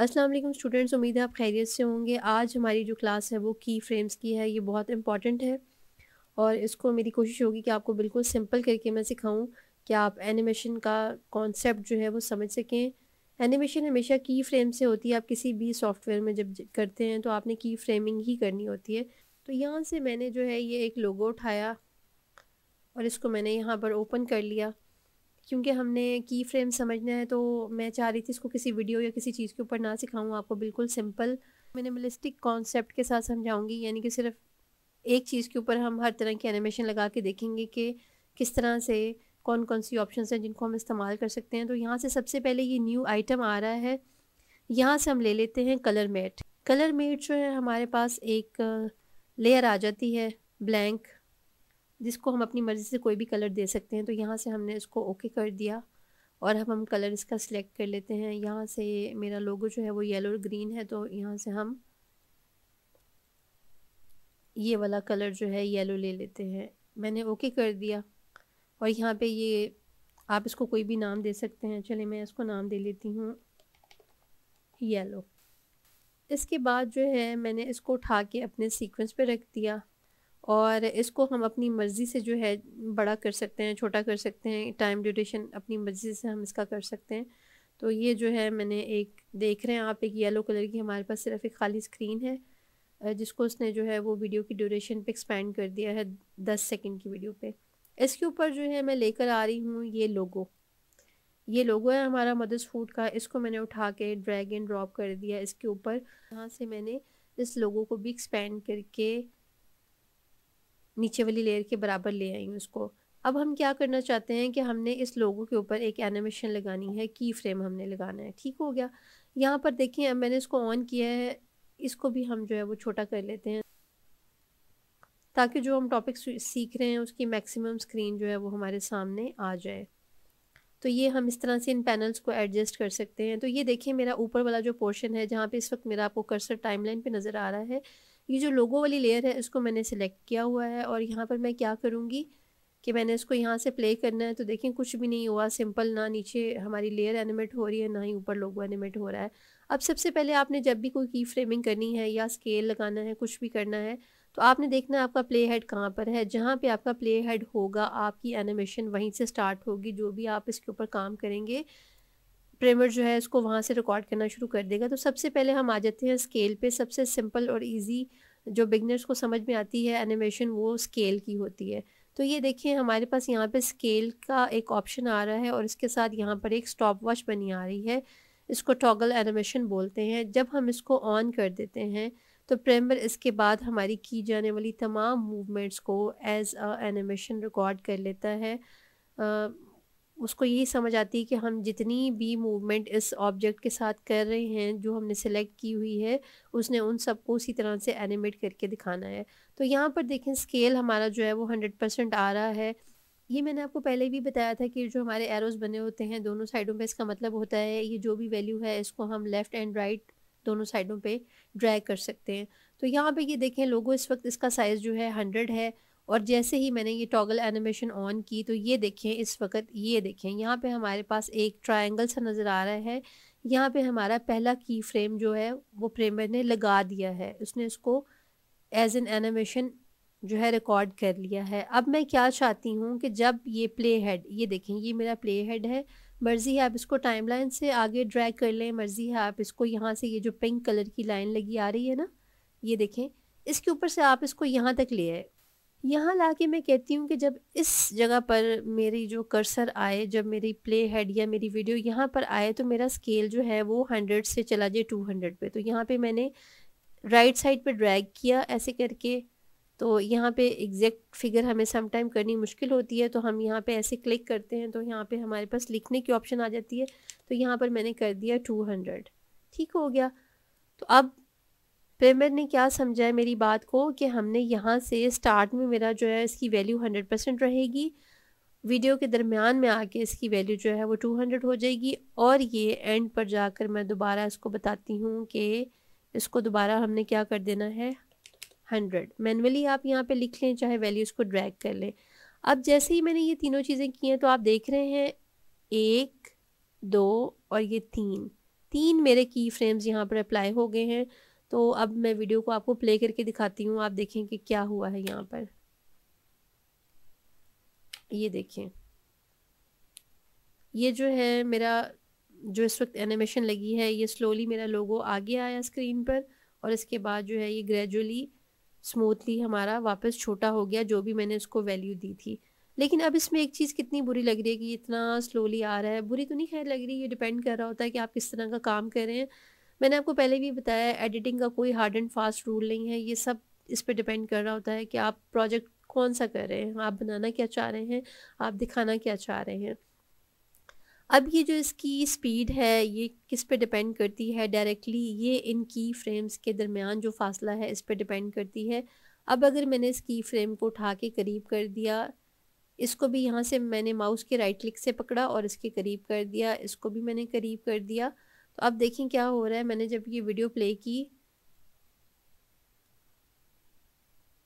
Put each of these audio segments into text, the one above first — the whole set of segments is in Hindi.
अस्सलाम वालेकुम स्टूडेंट्स उम्मीद है आप खैरियत से होंगे आज हमारी जो क्लास है वो की फ्रेम्स की है ये बहुत इंपॉर्टेंट है और इसको मेरी कोशिश होगी कि आपको बिल्कुल सिंपल करके मैं सिखाऊं कि आप एनिमेशन का कॉन्सेप्ट जो है वो समझ सकें एनिमेशन हमेशा की फ्रेम से होती है आप किसी भी सॉफ्टवेयर में जब करते हैं तो आपने की फ्रेमिंग ही करनी होती है तो यहाँ से मैंने जो है ये एक लोगो उठाया और इसको मैंने यहाँ पर ओपन कर लिया क्योंकि हमने की फ्रेम समझना है तो मैं चाह रही थी इसको किसी वीडियो या किसी चीज़ के ऊपर ना सिखाऊँ आपको बिल्कुल सिंपल मिनिमलिस्टिक कॉन्सेप्ट के साथ समझाऊँगी यानी कि सिर्फ एक चीज़ के ऊपर हम हर तरह की एनिमेशन लगा के देखेंगे कि किस तरह से कौन कौन सी ऑप्शन हैं जिनको हम इस्तेमाल कर सकते हैं तो यहाँ से सबसे पहले ये न्यू आइटम आ रहा है यहाँ से हम ले लेते हैं कलर मेट कलर मेट जो है हमारे पास एक लेयर आ जाती है ब्लैंक जिसको हम अपनी मर्ज़ी से कोई भी कलर दे सकते हैं तो यहाँ से हमने इसको ओके कर दिया और अब हम कलर इसका सिलेक्ट कर लेते हैं यहाँ से मेरा लोगो जो है वो येलो और ग्रीन है तो यहाँ से हम ये वाला कलर जो है येलो ले लेते हैं मैंने ओके कर दिया और यहाँ पे ये आप इसको कोई भी नाम दे सकते हैं चले मैं इसको नाम दे लेती हूँ येलो इसके बाद जो है मैंने इसको उठा के अपने सीक्वेंस पे रख दिया और इसको हम अपनी मर्ज़ी से जो है बड़ा कर सकते हैं छोटा कर सकते हैं टाइम ड्यूरेशन अपनी मर्ज़ी से हम इसका कर सकते हैं तो ये जो है मैंने एक देख रहे हैं आप एक येलो कलर की हमारे पास सिर्फ एक खाली स्क्रीन है जिसको उसने जो है वो वीडियो की ड्यूरेशन पे एक्सपेंड कर दिया है दस सेकंड की वीडियो पे इसके ऊपर जो है मैं लेकर आ रही हूँ ये लोगो ये लोगो है हमारा मदर्स फूड का इसको मैंने उठा के ड्रैग एंड ड्रॉप कर दिया इसके ऊपर यहाँ से मैंने इस लोगो को भी एक्सपेंड करके नीचे वाली लेयर के बराबर ले आई हूँ अब हम क्या करना चाहते हैं कि हमने इस लोगों के ऊपर एक एनिमेशन लगानी है की फ्रेम हमने लगाना है ठीक हो गया यहाँ पर देखें अब मैंने इसको ऑन किया है इसको भी हम जो है वो छोटा कर लेते हैं ताकि जो हम टॉपिक सीख रहे हैं उसकी मैक्सिमम स्क्रीन जो है वो हमारे सामने आ जाए तो ये हम इस तरह से इन पैनल्स को एडजस्ट कर सकते हैं तो ये देखिए मेरा ऊपर वाला जो पोर्शन है जहाँ पे इस वक्त मेरा आपको कर्सर टाइमलाइन पे नज़र आ रहा है ये जो लोगो वाली लेयर है इसको मैंने सेलेक्ट किया हुआ है और यहाँ पर मैं क्या करूँगी कि मैंने इसको यहाँ से प्ले करना है तो देखें कुछ भी नहीं हुआ सिंपल ना नीचे हमारी लेयर एनिमेट हो रही है ना ही ऊपर लोगो एनिमेट हो रहा है अब सबसे पहले आपने जब भी कोई की फ्रेमिंग करनी है या स्केल लगाना है कुछ भी करना है तो आपने देखना है आपका प्ले हेड कहाँ पर है जहाँ पे आपका प्ले हेड होगा आपकी एनिमेशन वहीं से स्टार्ट होगी जो भी आप इसके ऊपर काम करेंगे प्रेमर जो है इसको वहाँ से रिकॉर्ड करना शुरू कर देगा तो सबसे पहले हम आ जाते हैं स्केल पे सबसे सिंपल और इजी जो बिगनर्स को समझ में आती है एनिमेशन वो स्केल की होती है तो ये देखिए हमारे पास यहाँ पे स्केल का एक ऑप्शन आ रहा है और इसके साथ यहाँ पर एक स्टॉप वॉच बनी आ रही है इसको टॉगल एनिमेशन बोलते हैं जब हम इसको ऑन कर देते हैं तो प्रेमर इसके बाद हमारी की जाने वाली तमाम मूवमेंट्स को एज अ एनिमेशन रिकॉर्ड कर लेता है उसको ये समझ आती है कि हम जितनी भी मूवमेंट इस ऑब्जेक्ट के साथ कर रहे हैं जो हमने सेलेक्ट की हुई है उसने उन सबको उसी तरह से एनिमेट करके दिखाना है तो यहाँ पर देखें स्केल हमारा जो है वो हंड्रेड परसेंट आ रहा है ये मैंने आपको पहले भी बताया था कि जो हमारे एरोज़ बने होते हैं दोनों साइडों पर इसका मतलब होता है ये जो भी वैल्यू है इसको हम लेफ़्ट एंड राइट दोनों साइडों पर ड्रैग कर सकते हैं तो यहाँ पर ये देखें लोगों इस वक्त इसका साइज़ जो है हंड्रेड है और जैसे ही मैंने ये टॉगल एनिमेशन ऑन की तो ये देखें इस वक्त ये देखें यहाँ पे हमारे पास एक ट्रायंगल सा नज़र आ रहा है यहाँ पे हमारा पहला की फ्रेम जो है वो फ्रेमर ने लगा दिया है उसने इसको एज एन एनिमेशन जो है रिकॉर्ड कर लिया है अब मैं क्या चाहती हूँ कि जब ये प्ले हेड ये देखें ये मेरा प्ले हेड है मर्ज़ी है आप इसको टाइमलाइन से आगे ड्रैग कर लें मर्ज़ी है आप इसको यहाँ से ये जो पिंक कलर की लाइन लगी आ रही है ना ये देखें इसके ऊपर से आप इसको यहाँ तक ले आए यहाँ ला के मैं कहती हूँ कि जब इस जगह पर मेरी जो कर्सर आए जब मेरी प्ले हेड या मेरी वीडियो यहाँ पर आए तो मेरा स्केल जो है वो हंड्रेड से चला जाए टू हंड्रेड पर तो यहाँ पर मैंने राइट साइड पर ड्रैग किया ऐसे करके तो यहाँ पे एग्जैक्ट फिगर हमें समटाइम करनी मुश्किल होती है तो हम यहाँ पे ऐसे क्लिक करते हैं तो यहाँ पे हमारे पास लिखने की ऑप्शन आ जाती है तो यहाँ पर मैंने कर दिया टू हंड्रेड ठीक हो गया तो अब फिर ने क्या समझा है मेरी बात को कि हमने यहाँ से स्टार्ट में मेरा जो है इसकी वैल्यू हंड्रेड परसेंट रहेगी वीडियो के दरमियान में आके इसकी वैल्यू जो है वो टू हंड्रेड हो जाएगी और ये एंड पर जाकर मैं दोबारा इसको बताती हूँ कि इसको दोबारा हमने क्या कर देना है हंड्रेड मैनुअली आप यहाँ पर लिख लें चाहे वैल्यू इसको ड्रैग कर लें अब जैसे ही मैंने ये तीनों चीज़ें की हैं तो आप देख रहे हैं एक दो और ये तीन तीन मेरे की फ्रेम्स यहाँ पर अप्लाई हो गए हैं तो अब मैं वीडियो को आपको प्ले करके दिखाती हूँ आप देखें कि क्या हुआ है यहाँ पर ये देखें ये जो है मेरा जो इस वक्त एनिमेशन लगी है ये स्लोली मेरा लोगो आगे आया स्क्रीन पर और इसके बाद जो है ये ग्रेजुअली स्मूथली हमारा वापस छोटा हो गया जो भी मैंने उसको वैल्यू दी थी लेकिन अब इसमें एक चीज़ कितनी बुरी लग रही है कि इतना स्लोली आ रहा है बुरी तो नहीं खैर लग रही ये डिपेंड कर रहा होता है कि आप किस तरह का काम कर रहे हैं मैंने आपको पहले भी बताया एडिटिंग का कोई हार्ड एंड फास्ट रूल नहीं है ये सब इस पर डिपेंड कर रहा होता है कि आप प्रोजेक्ट कौन सा कर रहे हैं आप बनाना क्या चाह रहे हैं आप दिखाना क्या चाह रहे हैं अब ये जो इसकी स्पीड है ये किस पे डिपेंड करती है डायरेक्टली ये इन की फ्रेम्स के दरमियान जो फासला है इस पे डिपेंड करती है अब अगर मैंने इस की फ्रेम को उठा के करीब कर दिया इसको भी यहाँ से मैंने माउस के राइट क्लिक से पकड़ा और इसके करीब कर दिया इसको भी मैंने करीब कर दिया तो आप देखें क्या हो रहा है मैंने जब ये वीडियो प्ले की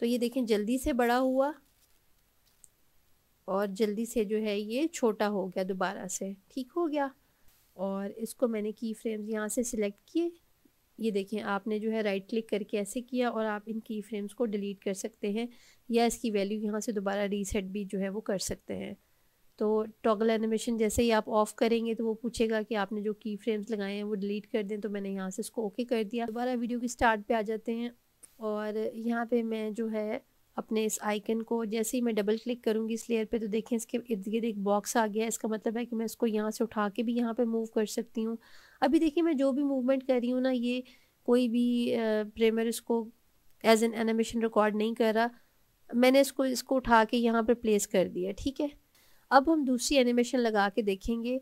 तो ये देखें जल्दी से बड़ा हुआ और जल्दी से जो है ये छोटा हो गया दोबारा से ठीक हो गया और इसको मैंने की फ्रेम्स यहाँ से सिलेक्ट किए ये देखें आपने जो है राइट क्लिक करके ऐसे किया और आप इन की फ्रेम्स को डिलीट कर सकते हैं या इसकी वैल्यू यहाँ से दोबारा रीसेट भी जो है वो कर सकते हैं तो टॉगल एनिमेशन जैसे ही आप ऑफ़ करेंगे तो वो पूछेगा कि आपने जो की फ्रेम्स लगाए हैं वो डिलीट कर दें तो मैंने यहाँ से इसको ओके कर दिया दोबारा वीडियो की स्टार्ट पे आ जाते हैं और यहाँ पे मैं जो है अपने इस आइकन को जैसे ही मैं डबल क्लिक करूँगी इस लेयर पे तो देखें इसके इर्द गिर्द एक बॉक्स आ गया है इसका मतलब है कि मैं इसको यहाँ से उठा के भी यहाँ पे मूव कर सकती हूँ अभी देखिए मैं जो भी मूवमेंट कर रही हूँ ना ये कोई भी प्रेमर इसको एज एन एनिमेशन रिकॉर्ड नहीं कर रहा मैंने इसको इसको उठा के यहाँ पर प्लेस कर दिया ठीक है अब हम दूसरी एनिमेशन लगा के देखेंगे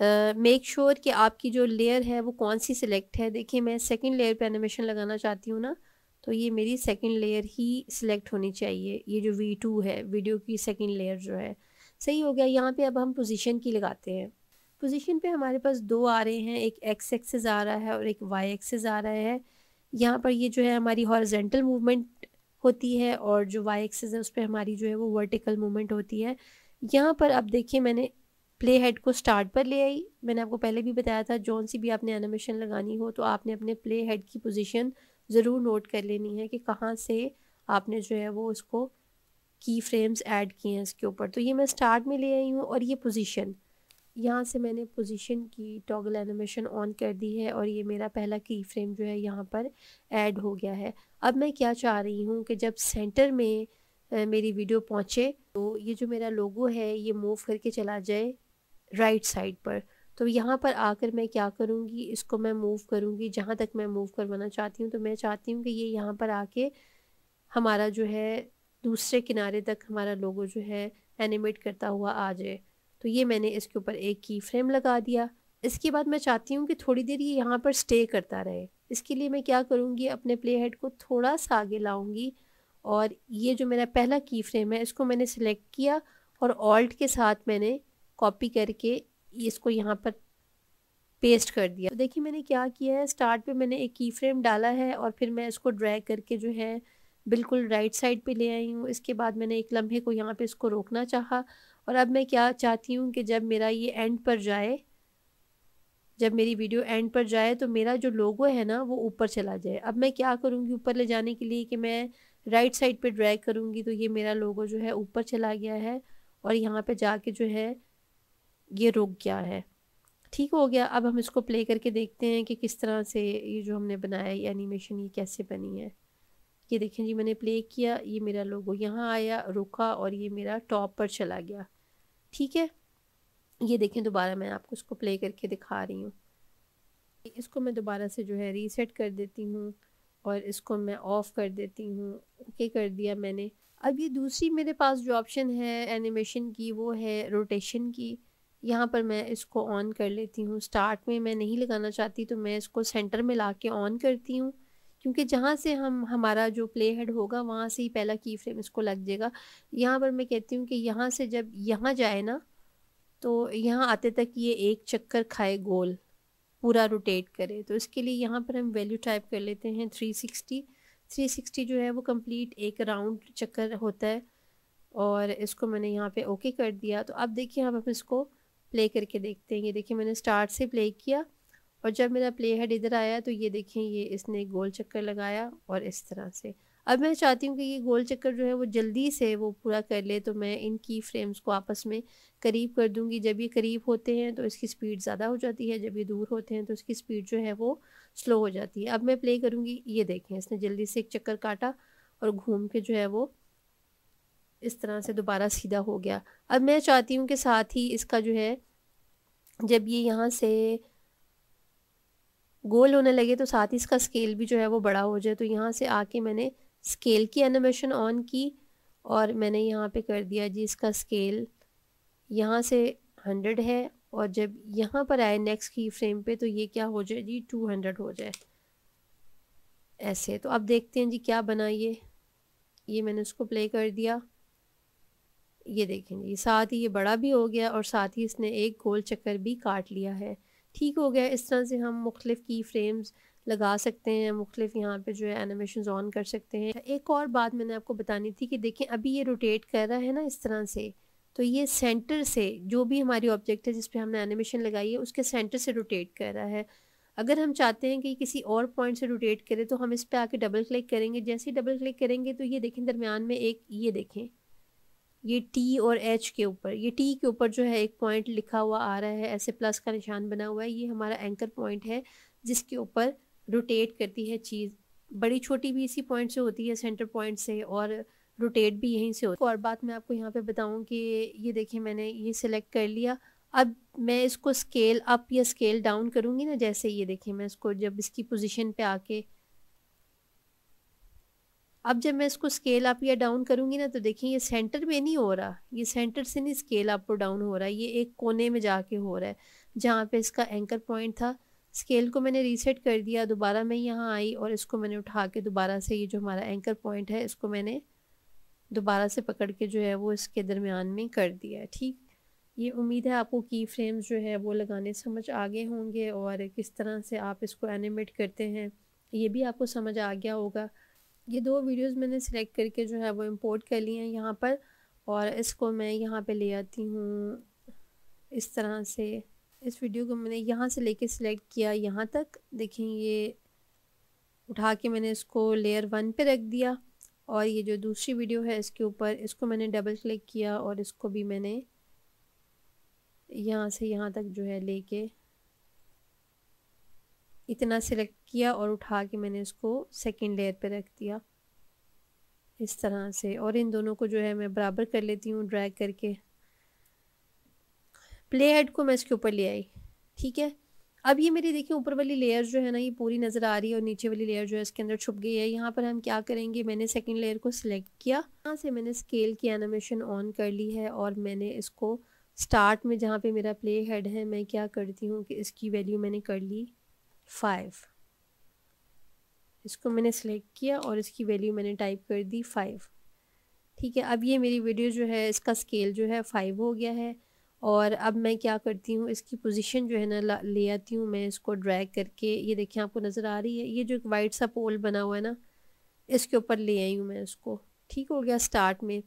मेक uh, श्योर sure कि आपकी जो लेयर है वो कौन सी सिलेक्ट है देखिए मैं सेकंड लेयर पे एनिमेशन लगाना चाहती हूँ ना तो ये मेरी सेकंड लेयर ही सिलेक्ट होनी चाहिए ये जो वी टू है वीडियो की सेकंड लेयर जो है सही हो गया यहाँ पे अब हम पोजीशन की लगाते हैं पोजीशन पे हमारे पास दो आ रहे हैं एक एक्स एक्सेज आ रहा है और एक वाई एक्सेज आ रहा है यहाँ पर ये जो है हमारी हॉर्जेंटल मूवमेंट होती है और जो वाई एक्सेस है उस पर हमारी जो है वो वर्टिकल मूवमेंट होती है यहाँ पर अब देखिए मैंने प्ले हेड को स्टार्ट पर ले आई मैंने आपको पहले भी बताया था जौन सी भी आपने एनिमेशन लगानी हो तो आपने अपने प्ले हेड की पोजीशन ज़रूर नोट कर लेनी है कि कहाँ से आपने जो है वो उसको की फ्रेम्स ऐड किए हैं इसके ऊपर तो ये मैं स्टार्ट में ले आई हूँ और ये पोजीशन यहाँ से मैंने पोजीशन की टॉगल एनिमेशन ऑन कर दी है और ये मेरा पहला की फ्रेम जो है यहाँ पर ऐड हो गया है अब मैं क्या चाह रही हूँ कि जब सेंटर में मेरी वीडियो पहुँचे तो ये जो मेरा लोगो है ये मूव करके चला जाए राइट साइड पर तो यहाँ पर आकर मैं क्या करूँगी इसको मैं मूव करूँगी जहाँ तक मैं मूव करवाना चाहती हूँ तो मैं चाहती हूँ कि ये यहाँ पर आके हमारा जो है दूसरे किनारे तक हमारा लोगो जो है एनिमेट करता हुआ आ जाए तो ये मैंने इसके ऊपर एक की फ्रेम लगा दिया इसके बाद मैं चाहती हूँ कि थोड़ी देर ये यहाँ पर स्टे करता रहे इसके लिए मैं क्या करूँगी अपने प्ले हेड को थोड़ा सा आगे लाऊँगी और ये जो मेरा पहला की फ्रेम है इसको मैंने सिलेक्ट किया और ऑल्ट के साथ मैंने कॉपी करके इसको यहाँ पर पेस्ट कर दिया तो देखिए मैंने क्या किया है स्टार्ट पे मैंने एक की फ्रेम डाला है और फिर मैं इसको ड्रैग करके जो है बिल्कुल राइट साइड पे ले आई हूँ इसके बाद मैंने एक लम्हे को यहाँ पे इसको रोकना चाहा और अब मैं क्या चाहती हूँ कि जब मेरा ये एंड पर जाए जब मेरी वीडियो एंड पर जाए तो मेरा जो लोगो है ना वो ऊपर चला जाए अब मैं क्या करूँगी ऊपर ले जाने के लिए कि मैं राइट साइड पे ड्रैग करूँगी तो ये मेरा लोगो जो है ऊपर चला गया है और यहाँ पे जाके जो है ये रुक गया है ठीक हो गया अब हम इसको प्ले करके देखते हैं कि किस तरह से ये जो हमने बनाया ये एनिमेशन ये कैसे बनी है ये देखें जी मैंने प्ले किया ये मेरा लोगो यहाँ आया रुका और ये मेरा टॉप पर चला गया ठीक है ये देखें दोबारा मैं आपको इसको प्ले करके दिखा रही हूँ इसको मैं दोबारा से जो है रीसेट कर देती हूँ और इसको मैं ऑफ़ कर देती हूँ ओके कर दिया मैंने अब ये दूसरी मेरे पास जो ऑप्शन है एनिमेशन की वो है रोटेशन की यहाँ पर मैं इसको ऑन कर लेती हूँ स्टार्ट में मैं नहीं लगाना चाहती तो मैं इसको सेंटर में ला के ऑन करती हूँ क्योंकि जहाँ से हम हमारा जो प्ले हेड होगा वहाँ से ही पहला की फ्रेम इसको लग जाएगा यहाँ पर मैं कहती हूँ कि यहाँ से जब यहाँ जाए ना तो यहाँ आते तक ये एक चक्कर खाए गोल पूरा रोटेट करे तो इसके लिए यहाँ पर हम वैल्यू टाइप कर लेते हैं थ्री सिक्सटी थ्री सिक्सटी जो है वो कंप्लीट एक राउंड चक्कर होता है और इसको मैंने यहाँ पे ओके कर दिया तो अब देखिए हम अब इसको प्ले करके देखते हैं ये देखिए मैंने स्टार्ट से प्ले किया और जब मेरा प्ले हेड इधर आया तो ये देखें ये इसने गोल चक्कर लगाया और इस तरह से अब मैं चाहती हूँ कि ये गोल चक्कर जो है वो जल्दी से वो पूरा कर ले तो मैं इन की फ्रेम्स को आपस में करीब कर दूँगी जब ये करीब होते हैं तो इसकी स्पीड ज़्यादा हो जाती है जब ये दूर होते हैं तो इसकी स्पीड जो है वो स्लो हो जाती है अब मैं प्ले करूँगी ये देखें इसने जल्दी से एक चक्कर काटा और घूम के जो है वो इस तरह से दोबारा सीधा हो गया अब मैं चाहती हूँ कि साथ ही इसका जो है जब ये यहाँ से गोल होने लगे तो साथ ही इसका स्केल भी जो है वो बड़ा हो जाए तो यहाँ से आके मैंने स्केल की एनिमेशन ऑन की और मैंने यहाँ पे कर दिया जी इसका स्केल यहाँ से हंड्रेड है और जब यहाँ पर आए नेक्स्ट की फ्रेम पे तो ये क्या हो जाए जी टू हंड्रेड हो जाए ऐसे तो अब देखते हैं जी क्या बना ये ये मैंने उसको प्ले कर दिया ये देखें जी साथ ही ये बड़ा भी हो गया और साथ ही इसने एक गोल चक्कर भी काट लिया है ठीक हो गया इस तरह से हम मुख्तफ की फ्रेम्स लगा सकते हैं मुख्तलिफ यहाँ पे जो है एनिमेशन ऑन कर सकते हैं एक और बात मैंने आपको बतानी थी कि देखें अभी ये रोटेट कर रहा है ना इस तरह से तो ये सेंटर से जो भी हमारी ऑब्जेक्ट है जिस हमने एनिमेशन लगाई है उसके सेंटर से रोटेट कर रहा है अगर हम चाहते हैं कि किसी और पॉइंट से रोटेट करे तो हम इस पर आके डबल क्लिक करेंगे जैसे ही डबल क्लिक करेंगे तो ये देखें दरमियान में एक ये देखें ये टी और एच के ऊपर ये टी के ऊपर जो है एक पॉइंट लिखा हुआ आ रहा है ऐसे प्लस का निशान बना हुआ है ये हमारा एंकर पॉइंट है जिसके ऊपर रोटेट करती है चीज़ बड़ी छोटी भी इसी पॉइंट से होती है सेंटर पॉइंट से और रोटेट भी यहीं से होती है और बात मैं आपको यहाँ पे बताऊँ कि ये देखिए मैंने ये सिलेक्ट कर लिया अब मैं इसको स्केल अप या स्केल डाउन करूँगी ना जैसे ये देखिए मैं इसको जब इसकी पोजीशन पे आके अब जब मैं इसको स्केल अप या डाउन करूँगी ना तो देखिए ये सेंटर में नहीं हो रहा ये सेंटर से नहीं स्केल अप और डाउन हो रहा है ये एक कोने में जाके हो रहा है जहाँ पे इसका एंकर पॉइंट था स्केल को मैंने रीसेट कर दिया दोबारा मैं यहाँ आई और इसको मैंने उठा के दोबारा से ये जो हमारा एंकर पॉइंट है इसको मैंने दोबारा से पकड़ के जो है वो इसके दरमियान में कर दिया है ठीक ये उम्मीद है आपको की फ्रेम्स जो है वो लगाने समझ आगे होंगे और किस तरह से आप इसको एनिमेट करते हैं ये भी आपको समझ आ गया होगा ये दो वीडियोस मैंने सिलेक्ट करके जो है वो इंपोर्ट कर लिए हैं यहाँ पर और इसको मैं यहाँ पे ले आती हूँ इस तरह से इस वीडियो को मैंने यहाँ से लेके सिलेक्ट किया यहाँ तक देखें ये उठा के मैंने इसको लेयर वन पे रख दिया और ये जो दूसरी वीडियो है इसके ऊपर इसको मैंने डबल क्लिक किया और इसको भी मैंने यहाँ से यहाँ तक जो है लेके इतना सिलेक्ट किया और उठा के मैंने इसको सेकंड लेयर पे रख दिया इस तरह से और इन दोनों को जो है मैं बराबर कर लेती हूँ ड्रैग करके प्ले हेड को मैं इसके ऊपर ले आई ठीक है अब ये मेरी देखिए ऊपर वाली लेयर जो है ना ये पूरी नज़र आ रही है और नीचे वाली लेयर जो है इसके अंदर छुप गई है यहाँ पर हम क्या करेंगे मैंने सेकंड लेयर को सिलेक्ट किया यहाँ से मैंने स्केल की एनिमेशन ऑन कर ली है और मैंने इसको स्टार्ट में जहाँ पे मेरा प्ले हेड है मैं क्या करती हूँ कि इसकी वैल्यू मैंने कर ली फाइव इसको मैंने सेलेक्ट किया और इसकी वैल्यू मैंने टाइप कर दी फाइव ठीक है अब ये मेरी वीडियो जो है इसका स्केल जो है फाइव हो गया है और अब मैं क्या करती हूँ इसकी पोजीशन जो है ना ले आती हूँ मैं इसको ड्रैग करके ये देखिए आपको नज़र आ रही है ये जो एक वाइट सा पोल बना हुआ है ना इसके ऊपर ले आई हूँ मैं इसको ठीक हो गया स्टार्ट में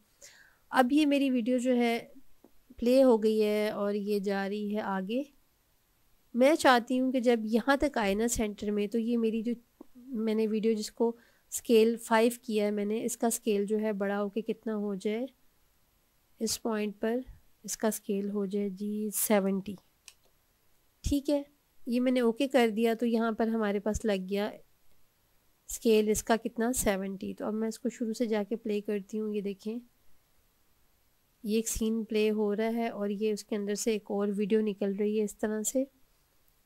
अब ये मेरी वीडियो जो है प्ले हो गई है और ये जा रही है आगे मैं चाहती हूँ कि जब यहाँ तक आए ना सेंटर में तो ये मेरी जो मैंने वीडियो जिसको स्केल फाइव किया है मैंने इसका स्केल जो है बड़ा होके कितना हो जाए इस पॉइंट पर इसका स्केल हो जाए जी सेवेंटी ठीक है ये मैंने ओके कर दिया तो यहाँ पर हमारे पास लग गया स्केल इसका कितना सेवेंटी तो अब मैं इसको शुरू से जाके प्ले करती हूँ ये देखें ये एक सीन प्ले हो रहा है और ये उसके अंदर से एक और वीडियो निकल रही है इस तरह से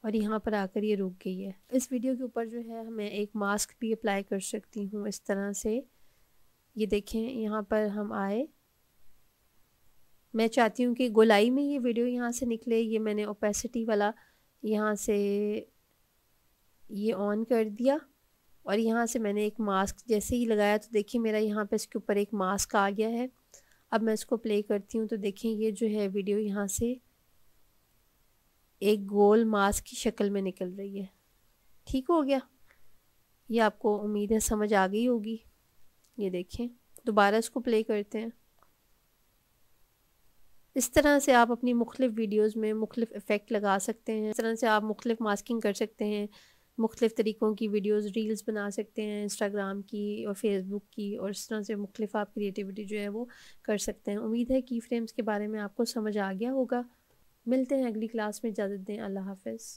और यहाँ पर आकर ये रुक गई है इस वीडियो के ऊपर जो है मैं एक मास्क भी अप्लाई कर सकती हूँ इस तरह से ये देखें यहाँ पर हम आए मैं चाहती हूँ कि गोलाई में ये वीडियो यहाँ से निकले ये मैंने ओपेसिटी वाला यहाँ से ये ऑन कर दिया और यहाँ से मैंने एक मास्क जैसे ही लगाया तो देखिए मेरा यहाँ पे इसके ऊपर एक मास्क आ गया है अब मैं इसको प्ले करती हूँ तो देखें ये जो है वीडियो यहाँ से एक गोल मास्क की शक्ल में निकल रही है ठीक हो गया ये आपको उम्मीद है समझ आ गई होगी ये देखें दोबारा इसको प्ले करते हैं इस तरह से आप अपनी मुख्तफ वीडियोज़ में मुख्तफ इफ़ेक्ट लगा सकते हैं इस तरह से आप मुख्तफ मास्किंग कर सकते हैं मुख्तफ तरीक़ों की वीडियोस रील्स बना सकते हैं इंस्टाग्राम की और फेसबुक की और इस तरह से मुख्तफ आप क्रिएटिविटी जो है वो कर सकते हैं उम्मीद है की फ्रेम्स के बारे में आपको समझ आ गया होगा मिलते हैं अगली क्लास में इजाज़त दें अल्लाह हाफ